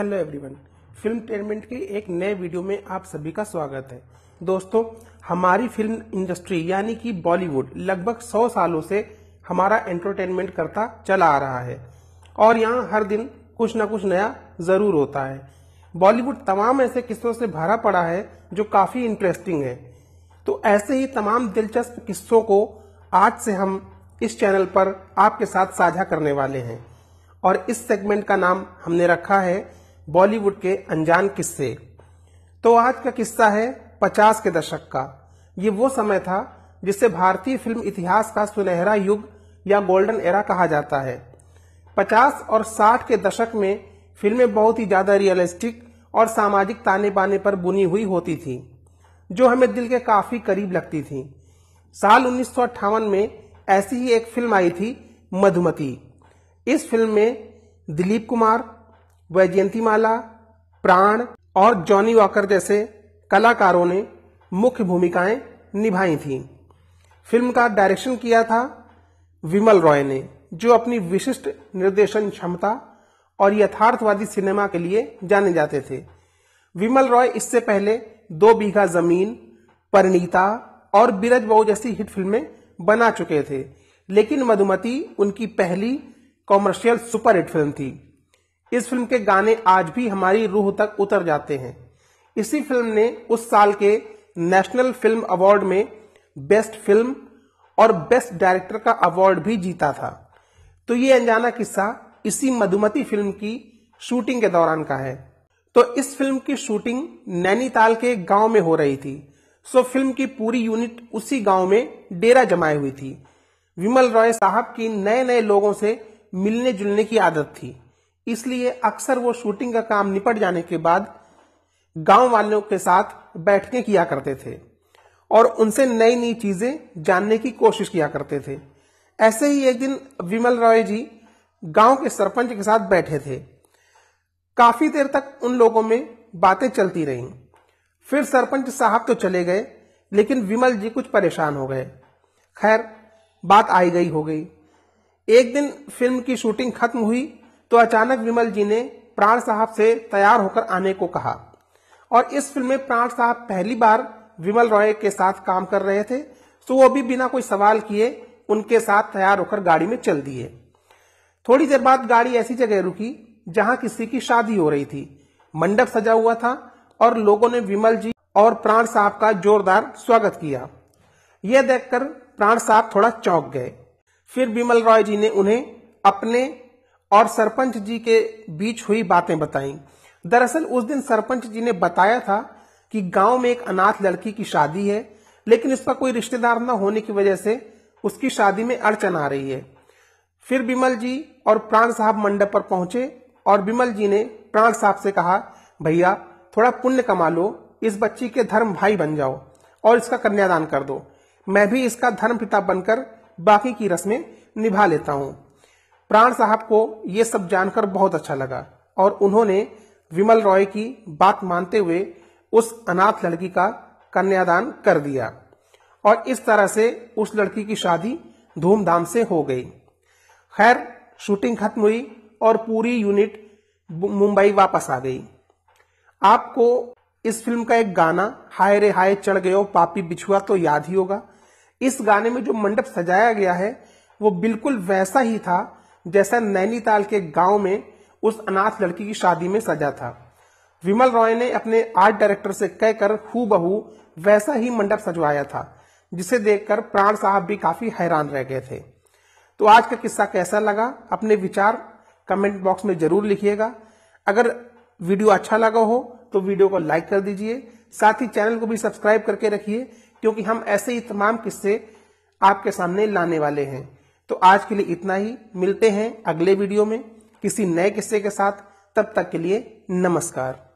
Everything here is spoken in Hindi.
हेलो एवरीवन फिल्म टेनमेंट के एक नए वीडियो में आप सभी का स्वागत है दोस्तों हमारी फिल्म इंडस्ट्री यानी कि बॉलीवुड लगभग 100 सालों से हमारा एंटरटेनमेंट करता चला आ रहा है और यहाँ हर दिन कुछ ना कुछ नया जरूर होता है बॉलीवुड तमाम ऐसे किस्सों से भरा पड़ा है जो काफी इंटरेस्टिंग है तो ऐसे ही तमाम दिलचस्प किस्सों को आज से हम इस चैनल पर आपके साथ साझा करने वाले हैं और इस सेगमेंट का नाम हमने रखा है बॉलीवुड के अनजान किस्से तो आज का किस्सा है पचास के दशक का ये वो समय था जिसे भारतीय फिल्म इतिहास का सुनहरा युग या गोल्डन एरा कहा जाता है पचास और साठ के दशक में फिल्में बहुत ही ज़्यादा रियलिस्टिक और सामाजिक ताने बाने पर बुनी हुई होती थी जो हमें दिल के काफ़ी करीब लगती थी साल उन्नीस में ऐसी ही एक फिल्म आई थी मधुमती इस फिल्म में दिलीप कुमार वैजयंतीमाला प्राण और जॉनी वॉकर जैसे कलाकारों ने मुख्य भूमिकाएं निभाई थीं। फिल्म का डायरेक्शन किया था विमल रॉय ने जो अपनी विशिष्ट निर्देशन क्षमता और यथार्थवादी सिनेमा के लिए जाने जाते थे विमल रॉय इससे पहले दो बीघा जमीन परिणीता और बीरज बहु जैसी हिट फिल्में बना चुके थे लेकिन मधुमती उनकी पहली कॉमर्शियल सुपरहिट फिल्म थी इस फिल्म के गाने आज भी हमारी रूह तक उतर जाते हैं इसी फिल्म ने उस साल के नेशनल फिल्म अवार्ड में बेस्ट फिल्म और बेस्ट डायरेक्टर का अवार्ड भी जीता था तो ये अनजाना किस्सा इसी मधुमती फिल्म की शूटिंग के दौरान का है तो इस फिल्म की शूटिंग नैनीताल के गांव में हो रही थी सो फिल्म की पूरी यूनिट उसी गांव में डेरा जमाए हुई थी विमल रॉय साहब की नए नए लोगों से मिलने जुलने की आदत थी इसलिए अक्सर वो शूटिंग का काम निपट जाने के बाद गांव वालों के साथ बैठकें किया करते थे और उनसे नई नई चीजें जानने की कोशिश किया करते थे ऐसे ही एक दिन विमल रॉय जी गांव के सरपंच के साथ बैठे थे काफी देर तक उन लोगों में बातें चलती रही फिर सरपंच साहब तो चले गए लेकिन विमल जी कुछ परेशान हो गए खैर बात आई गई हो गई एक दिन फिल्म की शूटिंग खत्म हुई तो अचानक विमल जी ने प्राण साहब से तैयार होकर आने को कहा और इस फिल्म में प्राण साहब पहली बार विमल रॉय के साथ काम कर रहे थे तो वो भी बिना कोई सवाल किए उनके साथ तैयार होकर गाड़ी में चल दिए थोड़ी देर बाद गाड़ी ऐसी जगह रुकी जहां किसी की शादी हो रही थी मंडप सजा हुआ था और लोगों ने विमल जी और प्राण साहब का जोरदार स्वागत किया यह देखकर प्राण साहब थोड़ा चौंक गए फिर विमल रॉय जी ने उन्हें अपने और सरपंच जी के बीच हुई बातें बताई दरअसल उस दिन सरपंच जी ने बताया था कि गांव में एक अनाथ लड़की की शादी है लेकिन इसका कोई रिश्तेदार न होने की वजह से उसकी शादी में अड़चन आ रही है फिर बिमल जी और प्राण साहब मंडप पर पहुंचे और बिमल जी ने प्राण साहब से कहा भैया थोड़ा पुण्य कमा लो इस बच्ची के धर्म भाई बन जाओ और इसका कन्यादान कर दो मैं भी इसका धर्म पिता बनकर बाकी की रस्में निभा लेता हूं प्राण साहब को यह सब जानकर बहुत अच्छा लगा और उन्होंने विमल रॉय की बात मानते हुए उस अनाथ लड़की का कन्यादान कर दिया और इस तरह से उस लड़की की शादी धूमधाम से हो गई खैर शूटिंग खत्म हुई और पूरी यूनिट मुंबई वापस आ गई आपको इस फिल्म का एक गाना हाय रे हाय चढ़ गयो पापी बिछुआ तो याद ही होगा इस गाने में जो मंडप सजाया गया है वो बिल्कुल वैसा ही था जैसा नैनीताल के गांव में उस अनाथ लड़की की शादी में सजा था विमल रॉय ने अपने आर्ट डायरेक्टर से कहकर हु बहू वैसा ही मंडप सजवाया था जिसे देखकर प्राण साहब भी काफी हैरान रह गए थे तो आज का किस्सा कैसा लगा अपने विचार कमेंट बॉक्स में जरूर लिखिएगा अगर वीडियो अच्छा लगा हो तो वीडियो को लाइक कर दीजिए साथ ही चैनल को भी सब्सक्राइब करके रखिए क्योंकि हम ऐसे ही तमाम किस्से आपके सामने लाने वाले हैं तो आज के लिए इतना ही मिलते हैं अगले वीडियो में किसी नए किस्से के साथ तब तक के लिए नमस्कार